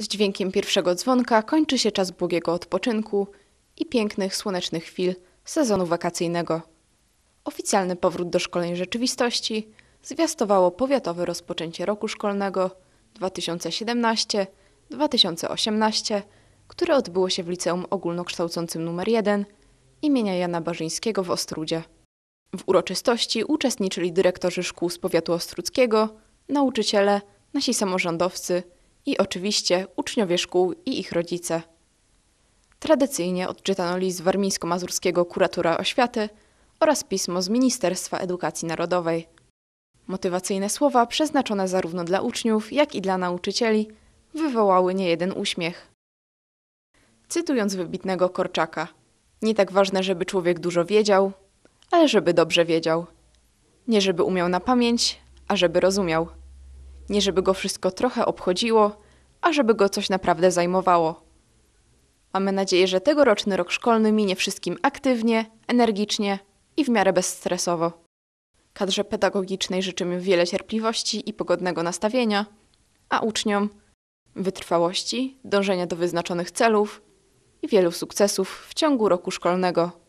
Z dźwiękiem pierwszego dzwonka kończy się czas błogiego odpoczynku i pięknych, słonecznych chwil sezonu wakacyjnego. Oficjalny powrót do szkolnej rzeczywistości zwiastowało powiatowe rozpoczęcie roku szkolnego 2017-2018, które odbyło się w Liceum Ogólnokształcącym nr 1 imienia Jana Barzyńskiego w Ostrudzie. W uroczystości uczestniczyli dyrektorzy szkół z powiatu ostruckiego, nauczyciele, nasi samorządowcy – i oczywiście uczniowie szkół i ich rodzice. Tradycyjnie odczytano list warmińsko-mazurskiego kuratora oświaty oraz pismo z Ministerstwa Edukacji Narodowej. Motywacyjne słowa przeznaczone zarówno dla uczniów, jak i dla nauczycieli wywołały niejeden uśmiech. Cytując wybitnego Korczaka, nie tak ważne, żeby człowiek dużo wiedział, ale żeby dobrze wiedział. Nie żeby umiał na pamięć, a żeby rozumiał. Nie żeby go wszystko trochę obchodziło, a żeby go coś naprawdę zajmowało. Mamy nadzieję, że tegoroczny rok szkolny minie wszystkim aktywnie, energicznie i w miarę bezstresowo. Kadrze pedagogicznej życzymy wiele cierpliwości i pogodnego nastawienia, a uczniom wytrwałości, dążenia do wyznaczonych celów i wielu sukcesów w ciągu roku szkolnego.